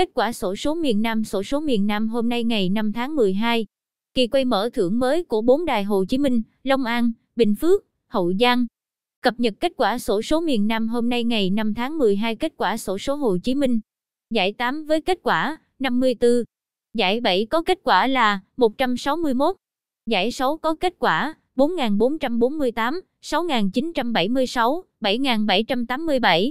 Kết quả sổ số miền Nam Sổ số miền Nam hôm nay ngày 5 tháng 12. Kỳ quay mở thưởng mới của bốn đài Hồ Chí Minh, Long An, Bình Phước, Hậu Giang. Cập nhật kết quả sổ số miền Nam hôm nay ngày 5 tháng 12 kết quả sổ số Hồ Chí Minh. Giải 8 với kết quả 54. Giải 7 có kết quả là 161. Giải 6 có kết quả 4448, 6976, 7787.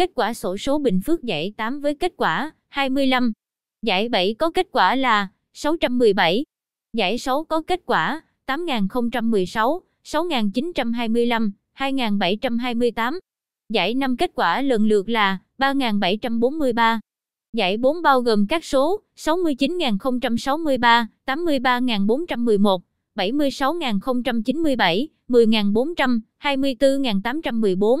Kết quả sổ số Bình Phước giải 8 với kết quả 25. Giải 7 có kết quả là 617. Giải 6 có kết quả 8016, 6925, 2728. Giải 5 kết quả lần lượt là 3743. Giải 4 bao gồm các số 69063, 83411, 76097, 10400, 24814,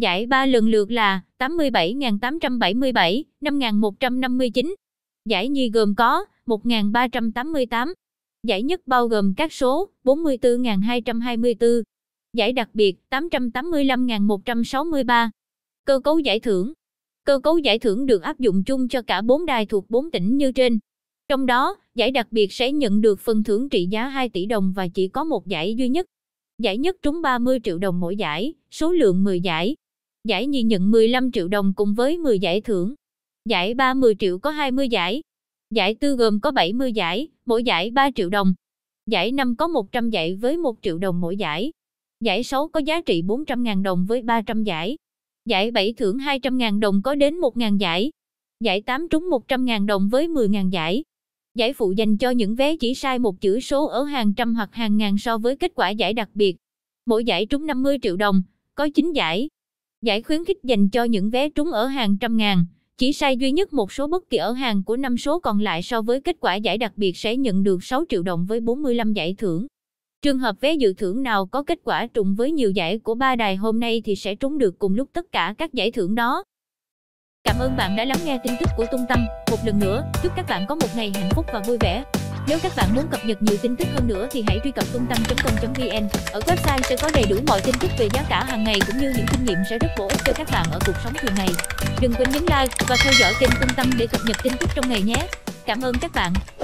Giải ba lần lượt là 87.877, 5.159. Giải nhì gồm có 1.388. Giải nhất bao gồm các số 44.224. Giải đặc biệt 885.163. Cơ cấu giải thưởng Cơ cấu giải thưởng được áp dụng chung cho cả 4 đài thuộc 4 tỉnh như trên. Trong đó, giải đặc biệt sẽ nhận được phần thưởng trị giá 2 tỷ đồng và chỉ có một giải duy nhất. Giải nhất trúng 30 triệu đồng mỗi giải, số lượng 10 giải. Giải nhì nhận 15 triệu đồng cùng với 10 giải thưởng. Giải ba 10 triệu có 20 giải. Giải tư gồm có 70 giải, mỗi giải 3 triệu đồng. Giải năm có 100 giải với 1 triệu đồng mỗi giải. Giải 6 có giá trị 400.000 đồng với 300 giải. Giải 7 thưởng 200.000 đồng có đến 1.000 giải. Giải 8 trúng 100.000 đồng với 10.000 giải. Giải phụ dành cho những vé chỉ sai một chữ số ở hàng trăm hoặc hàng ngàn so với kết quả giải đặc biệt. Mỗi giải trúng 50 triệu đồng, có 9 giải. Giải khuyến khích dành cho những vé trúng ở hàng trăm ngàn, chỉ sai duy nhất một số bất kỳ ở hàng của năm số còn lại so với kết quả giải đặc biệt sẽ nhận được 6 triệu đồng với 45 giải thưởng. Trường hợp vé dự thưởng nào có kết quả trùng với nhiều giải của ba đài hôm nay thì sẽ trúng được cùng lúc tất cả các giải thưởng đó. Cảm ơn bạn đã lắng nghe tin tức của Tung Tăng. Một lần nữa, chúc các bạn có một ngày hạnh phúc và vui vẻ. Nếu các bạn muốn cập nhật nhiều tin tức hơn nữa thì hãy truy cập trung tâm com.vn. Ở website sẽ có đầy đủ mọi tin tức về giá cả hàng ngày cũng như những kinh nghiệm sẽ rất bổ ích cho các bạn ở cuộc sống thường ngày. Đừng quên nhấn like và theo dõi kênh trung tâm để cập nhật tin tức trong ngày nhé. Cảm ơn các bạn.